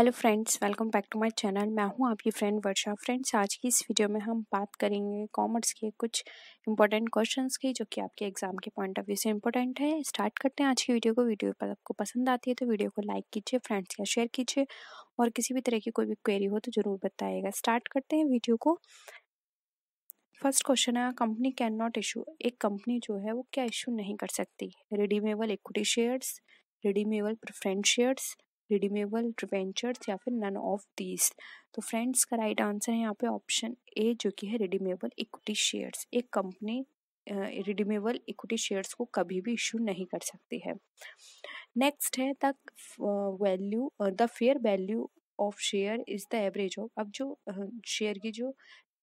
hello friends welcome back to my channel मैं हूं आपकी फ्रेंड वर्षा फ्रेंड्स आज की इस वीडियो में हम बात करेंगे कॉमर्स के कुछ इंपॉर्टेंट क्वेश्चंस की जो कि आपके एग्जाम के पॉइंट ऑफ व्यू से इंपॉर्टेंट है स्टार्ट करते हैं आज की वीडियो को वीडियो पर आपको पसंद आती है तो वीडियो को लाइक कीजिए फ्रेंड्स या शेयर कीजिए और किसी भी तरह की कोई भी क्वेरी हो तो ज़रूर बताइएगा स्टार्ट करते हैं वीडियो को फर्स्ट क्वेश्चन है कंपनी कैन नॉट इशू एक कंपनी जो है वो क्या इशू नहीं कर सकती redeemable equity shares redeemable preference shares redeemable debentures या फिर नन ऑफ दीज तो फ्रेंड्स का राइट आंसर है यहाँ पे ऑप्शन ए जो कि है रिडीमेबल इक्विटी शेयर्स एक कंपनी रिडीमेबल इक्विटी शेयर्स को कभी भी इशू नहीं कर सकती है नेक्स्ट है the value the fair value of share is the average of अब जो शेयर की जो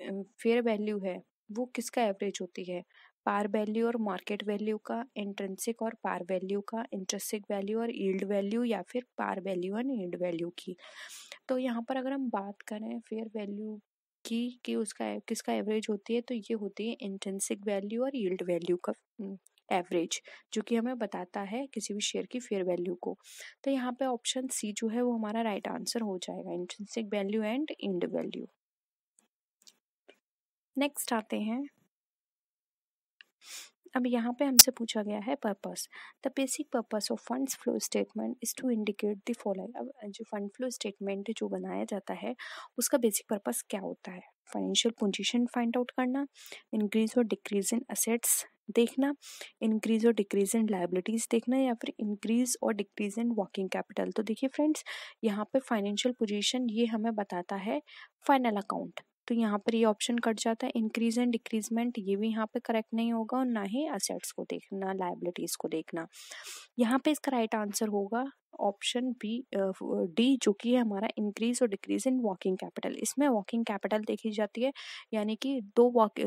फेयर वैल्यू है वो किसका एवरेज होती है पार वैल्यू और मार्केट वैल्यू का इंट्रेंसिक और पार वैल्यू का इंट्रेंसिक वैल्यू और ईल्ड वैल्यू या फिर par value and yield value की तो यहाँ पर अगर हम बात करें फेयर वैल्यू की कि उसका किसका एवरेज होती है तो ये होती है इंट्रेंसिक वैल्यू और ईल्ड वैल्यू का एवरेज जो कि हमें बताता है किसी भी शेयर की फेयर वैल्यू को तो यहाँ पे ऑप्शन सी जो है वो हमारा राइट right आंसर हो जाएगा intrinsic value and yield value next आते हैं अब यहाँ पे हमसे पूछा गया है purpose the basic purpose of funds flow statement is to indicate the following अब जो फंड फ्लो स्टेटमेंट जो बनाया जाता है उसका बेसिक पर्पस क्या होता है फाइनेंशियल पोजीशन फाइंड आउट करना इंक्रीज और डिक्रीज इन असेट्स देखना इंक्रीज और डिक्रीज इन लाइबिलिटीज़ देखना या फिर इंक्रीज और डिक्रीज इन वर्किंग कैपिटल तो देखिए फ्रेंड्स यहाँ पे फाइनेंशियल पोजीशन ये हमें बताता है फाइनल अकाउंट तो यहाँ पर ये ऑप्शन कट जाता है इंक्रीज एंड डिक्रीजमेंट ये भी यहाँ पे करेक्ट नहीं होगा और ना ही असेट्स को देखना लाइबिलिटीज़ को देखना यहाँ पे इसका राइट आंसर होगा ऑप्शन बी डी जो कि है हमारा इंक्रीज और डिक्रीज इन वॉकिंग कैपिटल इसमें वॉकिंग कैपिटल देखी जाती है यानी कि दो वॉक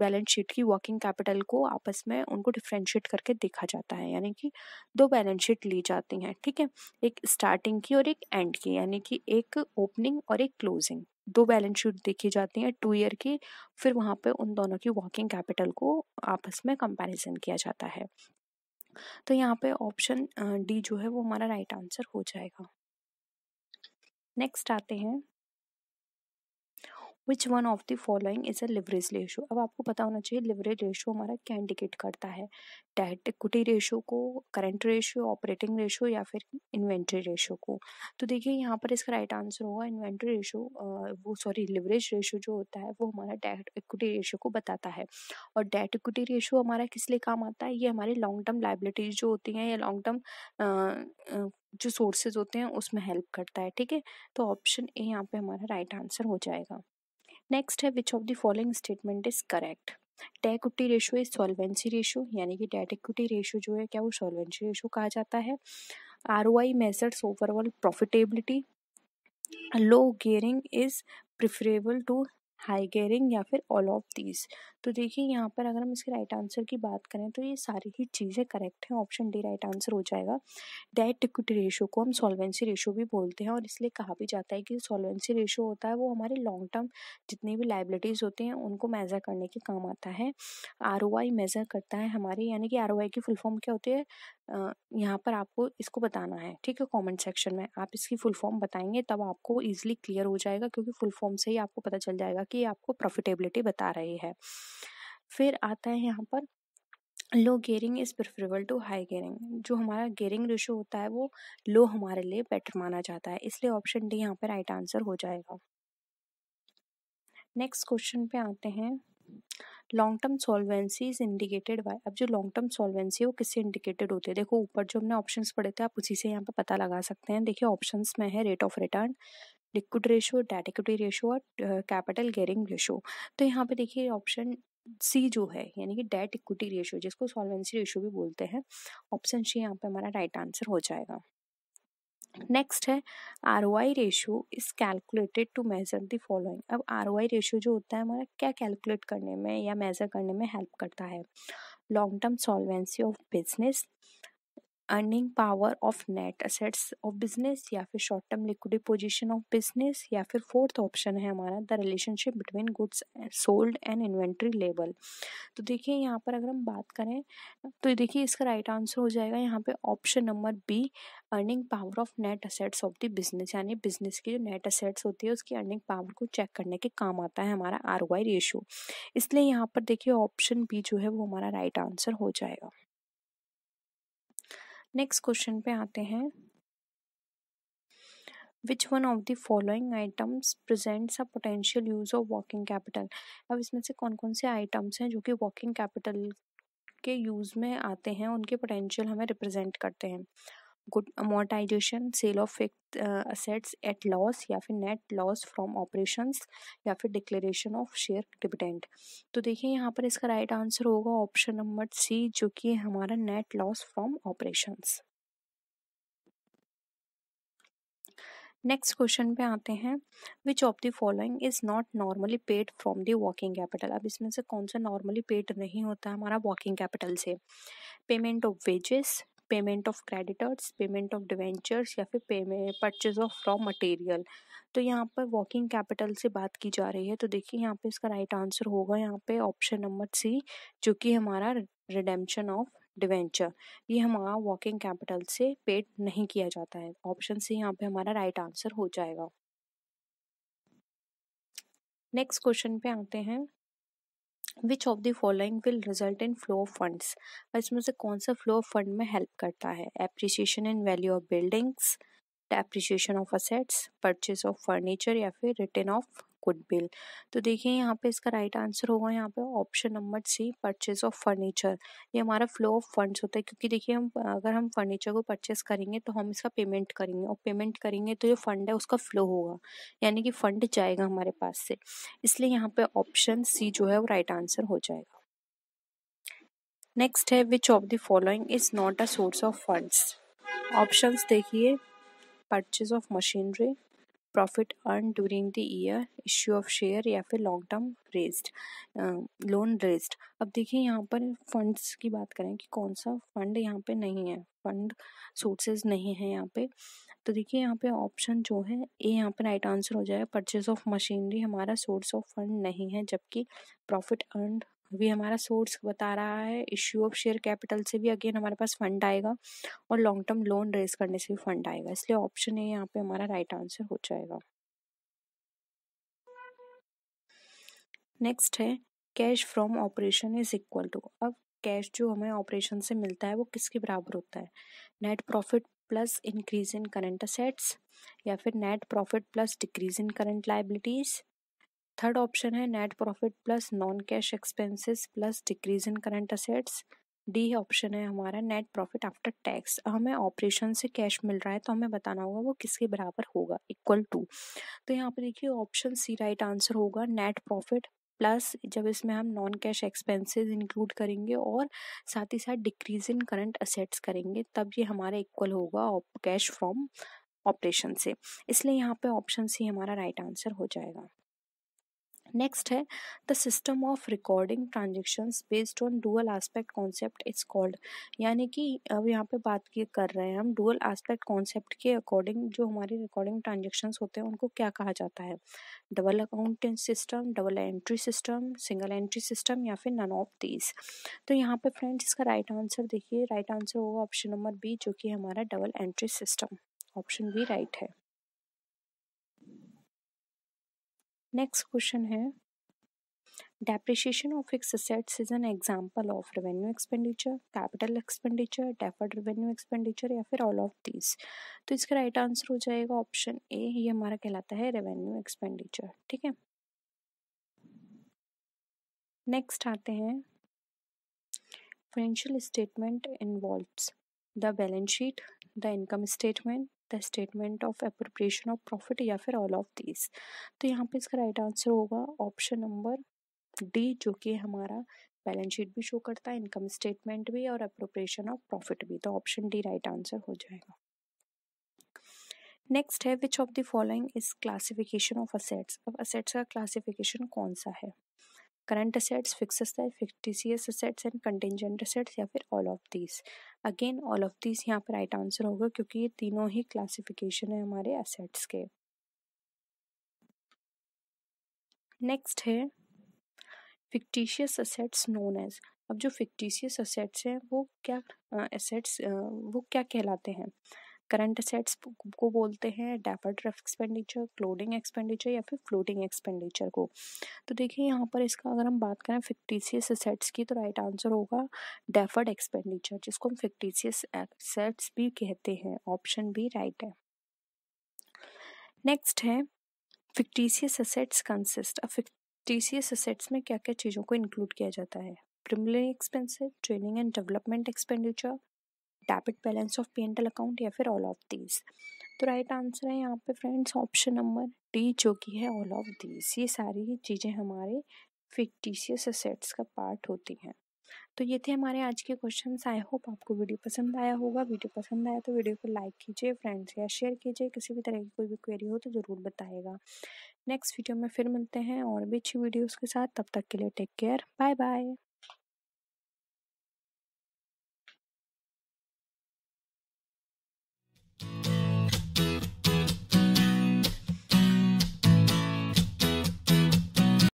बैलेंस शीट की वॉकिंग कैपिटल को आपस में उनको डिफ्रेंशिएट करके देखा जाता है यानी कि दो बैलेंस शीट ली जाती हैं ठीक है एक स्टार्टिंग की और एक एंड की यानी कि एक ओपनिंग और एक क्लोजिंग दो बैलेंस शीट देखी जाती हैं टू ईयर की फिर वहाँ पे उन दोनों की वॉकिंग कैपिटल को आपस में कंपैरिजन किया जाता है तो यहाँ पे ऑप्शन डी जो है वो हमारा राइट आंसर हो जाएगा नेक्स्ट आते हैं which one of the following is a leverage ratio अब आपको पता होना चाहिए लिवरेज रेशो हमारा क्या इंडिकेट करता है डेट इक्विटी रेशो को करंट रेशो ऑपरेटिंग रेशो या फिर इन्वेंट्री रेशो को तो देखिए यहाँ पर इसका राइट आंसर होगा इन्वेंट्री रेशो वो सॉरी लिवरेज रेशो जो होता है वो हमारा डेट इक्विटी रेशो को बताता है और डेट इक्विटी रेशो हमारा किस लिए काम आता है ये हमारे लॉन्ग टर्म लाइबिलिटीज जो होती हैं या लॉन्ग टर्म जो सोर्सेज होते हैं उसमें हेल्प करता है ठीक है तो ऑप्शन ए यहाँ पे हमारा राइट आंसर हो जाएगा नेक्स्ट है which of the following statement is correct debt equity ratio is solvency ratio यानी कि डेट इक्विटी रेशियो जो है क्या वो सॉल्वेंसी रेशियो कहा जाता है R O I measures overall profitability low gearing is preferable to high gearing या फिर ऑल ऑफ दीज तो देखिए यहाँ पर अगर हम इसके राइट आंसर की बात करें तो ये सारी ही चीज़ें करेक्ट हैं ऑप्शन डी राइट आंसर हो जाएगा डेट इक्विटी रेशो को हम सॉल्वेंसी रेशो भी बोलते हैं और इसलिए कहा भी जाता है कि सॉल्वेंसी रेशो होता है वो हमारे लॉन्ग टर्म जितनी भी लाइबिलिटीज़ होती हैं उनको मेज़र करने के काम आता है आर मेज़र करता है हमारे यानी कि आर की फुल फॉर्म क्या होती है यहाँ पर आपको इसको बताना है ठीक है कॉमेंट सेक्शन में आप इसकी फुल फॉर्म बताएंगे तब आपको ईजिली क्लियर हो जाएगा क्योंकि फुल फॉर्म से ही आपको पता चल जाएगा कि आपको प्रॉफिटेबिलिटी बता रही है फिर आता है यहाँ पर low gearing is preferable to high gearing जो हमारा गेयरिंग रेशो होता है वो लो हमारे लिए बेटर माना जाता है इसलिए ऑप्शन डी यहाँ पर राइट आंसर हो जाएगा नेक्स्ट क्वेश्चन पे आते हैं long term solvency is indicated by अब जो लॉन्ग टर्म सॉल्वेंसी है वो किससे इंडिकेटेड होती है देखो ऊपर जो हमने ऑप्शंस पढ़े थे आप उसी से यहाँ पे पता लगा सकते हैं देखिए ऑप्शंस में है rate of return liquid ratio debt equity ratio और कैपिटल गेयरिंग रेशो तो यहाँ पे देखिए ऑप्शन सी जो है यानी कि डेट इक्विटी रेशियो जिसको सॉल्वेंसी रेशियो भी बोलते हैं ऑप्शन सी यहाँ पे हमारा राइट आंसर हो जाएगा नेक्स्ट है R O I ratio is calculated to measure the following अब आर ओ आई रेशियो जो होता है हमारा क्या कैलकुलेट करने में या मेज़र करने में हेल्प करता है long term solvency of business earning power of net assets of business या फिर short term liquid position of business या फिर फोर्थ ऑप्शन है हमारा the relationship between goods sold and inventory level तो देखिए यहाँ पर अगर हम बात करें तो देखिए इसका राइट आंसर हो जाएगा यहाँ पे option number B earning power of net assets of the business यानी बिजनेस की जो नेट असेट्स होती है उसकी अर्निंग पावर को चेक करने के काम आता है हमारा आर वाई रेशो इसलिए यहाँ पर देखिए ऑप्शन बी जो है वो हमारा राइट आंसर हो जाएगा नेक्स्ट क्वेश्चन पे आते हैं which one of the following items presents a potential use of working capital अब इसमें से कौन कौन से आइटम्स हैं जो कि वर्किंग कैपिटल के यूज़ में आते हैं उनके पोटेंशियल हमें रिप्रेजेंट करते हैं good amortization sale of assets at loss या फिर नेट लॉस फ्रॉम ऑपरेशंस या फिर डिक्लेरेशन ऑफ शेयर डिविडेंड तो देखिए यहाँ पर इसका राइट right आंसर होगा ऑप्शन नंबर सी जो कि हमारा net loss from operations next question पे आते हैं which of the following is not normally paid from the working capital अब इसमें से कौन सा नॉर्मली पेड नहीं होता है हमारा वर्किंग कैपिटल से payment of wages payment of creditors payment of debentures या फिर परचेज ऑफ रॉ मटेरियल तो यहाँ पर वर्किंग कैपिटल से बात की जा रही है तो देखिए यहाँ पे इसका राइट आंसर होगा यहाँ पे ऑप्शन नंबर सी जो कि हमारा रिडेम्पशन ऑफ डिवेंचर ये हमारा वर्किंग कैपिटल से पेड नहीं किया जाता है ऑप्शन सी यहाँ पे हमारा राइट आंसर हो जाएगा नेक्स्ट क्वेश्चन पे आते हैं which of the following will result in flow of funds इसमें से कौन सा फ्लो ऑफ फंड में हेल्प करता है appreciation in value of buildings appreciation of assets purchase of furniture या फिर रिटर्न ऑफ कुड बिल तो देखिए यहाँ पे इसका राइट आंसर होगा यहाँ पे option number C purchase of furniture ये हमारा फ्लो ऑफ फंड्स होता है क्योंकि देखिए हम अगर हम फर्नीचर को परचेज करेंगे तो हम इसका पेमेंट करेंगे और पेमेंट करेंगे तो जो फंड है उसका फ्लो होगा यानी कि फंड जाएगा हमारे पास से इसलिए यहाँ पे ऑप्शन सी जो है वो राइट आंसर हो जाएगा नेक्स्ट है which of the following is not a source of funds options देखिए purchase of machinery profit earn during the year issue of share या फिर long term raised loan raised अब देखिए यहाँ पर फंड्स की बात करें कि कौन सा फंड यहाँ पे नहीं है फंड सोर्सेज नहीं है यहाँ पे तो देखिए यहाँ पे ऑप्शन जो है ए यहाँ पे राइट आंसर हो जाएगा परचेज ऑफ मशीनरी हमारा सोर्स ऑफ फंड नहीं है जबकि प्रॉफिट अर्न अभी हमारा सोर्स बता रहा है इश्यू ऑफ शेयर कैपिटल से भी अगेन हमारे पास फंड आएगा और लॉन्ग टर्म लोन रेज करने से भी फंड आएगा इसलिए ऑप्शन ए यहाँ पे हमारा राइट आंसर हो जाएगा नेक्स्ट है cash from operation is equal to अब कैश जो हमें ऑपरेशन से मिलता है वो किसके बराबर होता है net profit plus increase in current assets या फिर net profit plus decrease in current liabilities third option है net profit plus non cash expenses plus decrease in current assets D option है हमारा नेट प्रॉफिट आफ्टर टैक्स हमें operation से cash मिल रहा है तो हमें बताना होगा वो किसके बराबर होगा इक्वल टू तो यहाँ पर देखिए ऑप्शन सी राइट आंसर होगा नेट प्रॉफिट प्लस जब इसमें हम नॉन कैश एक्सपेंसेस इंक्लूड करेंगे और साथ ही साथ डिक्रीज इन करंट असेट्स करेंगे तब ये हमारा इक्वल होगा कैश फ्रॉम ऑपरेशन से इसलिए यहाँ पे ऑप्शन सी हमारा राइट right आंसर हो जाएगा नेक्स्ट है the system of recording transactions based on dual aspect concept is called यानी कि अब यहाँ पे बात की कर रहे हैं हम डुअल एस्पेक्ट कॉन्सेप्ट के अकॉर्डिंग जो हमारे रिकॉर्डिंग ट्रांजेक्शन होते हैं उनको क्या कहा जाता है double accounting system double entry system single entry system या फिर नन ऑफ दीज तो यहाँ पे फ्रेंड्स इसका राइट आंसर देखिए राइट आंसर होगा ऑप्शन नंबर बी जो कि हमारा double entry system option B right है नेक्स्ट क्वेश्चन है depreciation of fixed assets is an example of revenue expenditure capital expenditure deferred revenue expenditure या फिर ऑल ऑफ दिस तो इसका राइट आंसर हो जाएगा ऑप्शन ए ये हमारा कहलाता है रेवेन्यू एक्सपेंडिचर ठीक है नेक्स्ट आते हैं financial statement involves the balance sheet the income statement the statement of appropriation of profit या फिर ऑल ऑफ दीज तो यहाँ पे इसका राइट आंसर होगा ऑप्शन नंबर डी जो कि हमारा बैलेंस शीट भी शो करता है इनकम स्टेटमेंट भी और अप्रोप्रिएशन ऑफ प्रॉफिट भी तो ऑप्शन डी राइट आंसर हो जाएगा नेक्स्ट है which of the following is classification of assets अब असेट्स का क्लासिफिकेशन कौन सा है current assets fixed fictitious assets and contingent assets या फिर all of these again all of these यहाँ पर राइट आंसर होगा क्योंकि ये तीनों ही क्लासिफिकेशन है हमारे असेट्स के नेक्स्ट है फिक्टिशियस असेट्स नोन एज अब जो फिक्टिशियस असेट्स हैं वो क्या असेट्स वो क्या कहलाते हैं करंट असेट्स को बोलते हैं डेफर्ड एक्सपेंडिचर क्लोडिंग एक्सपेंडिचर या फिर फ्लोटिंग एक्सपेंडिचर को तो देखिए यहाँ पर इसका अगर हम बात करें फिक्टिशियस असेट्स की तो राइट आंसर होगा डेफर्ड एक्सपेंडिचर जिसको हम फिक्टिशियस एसेट्स भी कहते हैं ऑप्शन भी राइट है नेक्स्ट है फिक्टिशियस असेट्स कंसिस्ट अब फिक्टिशियस असेट्स में क्या क्या चीज़ों को इंक्लूड किया जाता है preliminary expenses training and development expenditure debit balance of P account या फिर ऑल ऑफ दीज तो राइट आंसर है यहाँ पे फ्रेंड्स ऑप्शन नंबर डी जो कि है ऑल ऑफ दीज ये सारी चीज़ें हमारे फिक्टिशियस असेट्स का पार्ट होती हैं तो ये थे हमारे आज के क्वेश्चन आई होप आपको वीडियो पसंद आया होगा वीडियो पसंद आया तो वीडियो को लाइक कीजिए फ्रेंड्स या शेयर कीजिए किसी भी तरह की कोई भी क्वेरी हो तो ज़रूर बताएगा नेक्स्ट वीडियो में फिर मिलते हैं और भी अच्छी वीडियोज़ के साथ तब तक के लिए टेक केयर बाय बाय